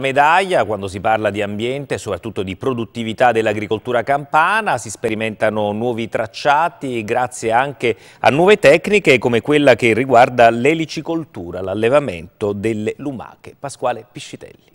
medaglia quando si parla di ambiente e soprattutto di produttività dell'agricoltura campana, si sperimentano nuovi tracciati grazie anche a nuove tecniche come quella che riguarda l'elicicoltura, l'allevamento delle lumache. Pasquale Piscitelli.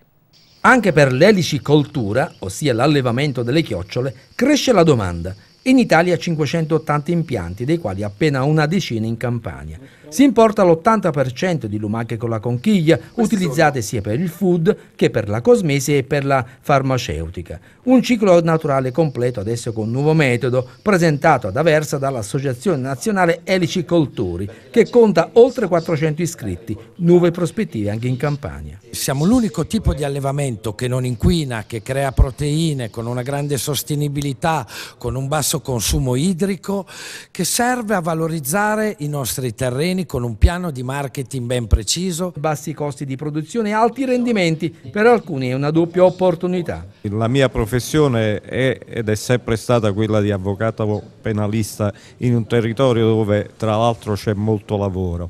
Anche per l'elicicoltura, ossia l'allevamento delle chiocciole, cresce la domanda in Italia 580 impianti, dei quali appena una decina in Campania. Si importa l'80% di lumache con la conchiglia, utilizzate sia per il food che per la cosmesi e per la farmaceutica. Un ciclo naturale completo adesso con un nuovo metodo, presentato ad Aversa dall'Associazione Nazionale Elicicoltori, che conta oltre 400 iscritti, nuove prospettive anche in Campania. Siamo l'unico tipo di allevamento che non inquina, che crea proteine con una grande sostenibilità, con un basso basso consumo idrico che serve a valorizzare i nostri terreni con un piano di marketing ben preciso. Bassi costi di produzione e alti rendimenti, per alcuni è una doppia opportunità. La mia professione è ed è sempre stata quella di avvocato penalista in un territorio dove tra l'altro c'è molto lavoro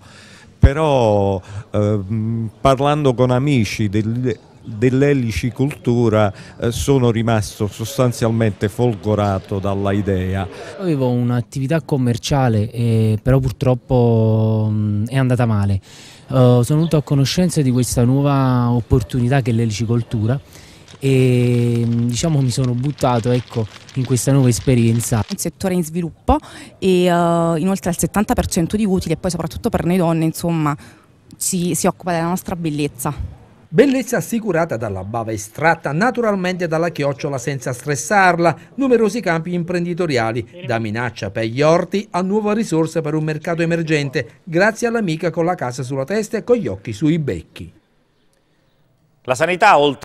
però eh, parlando con amici dell'elicicoltura eh, sono rimasto sostanzialmente folgorato dalla idea. Avevo un'attività commerciale, eh, però purtroppo mh, mm, è andata male. Uh, sono venuto a conoscenza di questa nuova opportunità che è l'elicicoltura e mm, diciamo mi sono buttato ecco, in questa nuova esperienza. Un settore in sviluppo e uh, inoltre il 70% di utili e poi soprattutto per noi donne insomma si, si occupa della nostra bellezza. Bellezza assicurata dalla bava estratta naturalmente dalla chiocciola senza stressarla, numerosi campi imprenditoriali, da minaccia per gli orti a nuova risorsa per un mercato emergente, grazie all'amica con la casa sulla testa e con gli occhi sui becchi. La sanità oltre